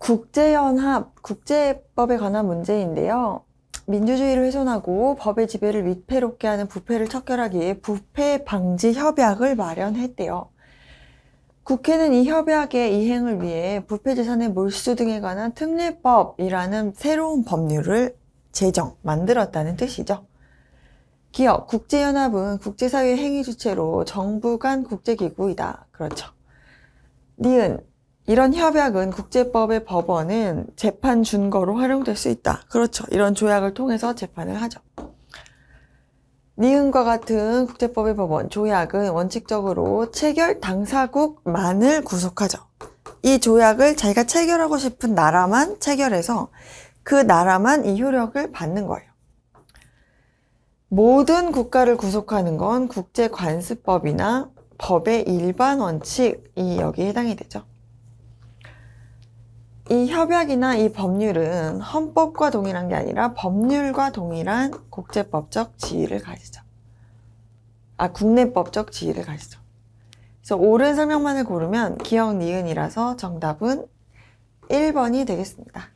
국제연합, 국제법에 관한 문제인데요. 민주주의를 훼손하고 법의 지배를 위태롭게 하는 부패를 척결하기 위해 부패 방지 협약을 마련했대요. 국회는 이 협약의 이행을 위해 부패재산의 몰수 등에 관한 특례법이라는 새로운 법률을 제정, 만들었다는 뜻이죠. 기업, 국제연합은 국제사회 행위 주체로 정부 간 국제기구이다. 그렇죠. 니은, 이런 협약은 국제법의 법원은 재판 준거로 활용될 수 있다. 그렇죠. 이런 조약을 통해서 재판을 하죠. 니은과 같은 국제법의 법원 조약은 원칙적으로 체결 당사국만을 구속하죠. 이 조약을 자기가 체결하고 싶은 나라만 체결해서 그 나라만 이 효력을 받는 거예요. 모든 국가를 구속하는 건 국제관습법이나 법의 일반 원칙이 여기에 해당이 되죠. 이 협약이나 이 법률은 헌법과 동일한 게 아니라 법률과 동일한 국제법적 지위를 가지죠. 아, 국내법적 지위를 가지죠. 그래서 옳은 설명만을 고르면 기억 니은이라서 정답은 1번이 되겠습니다.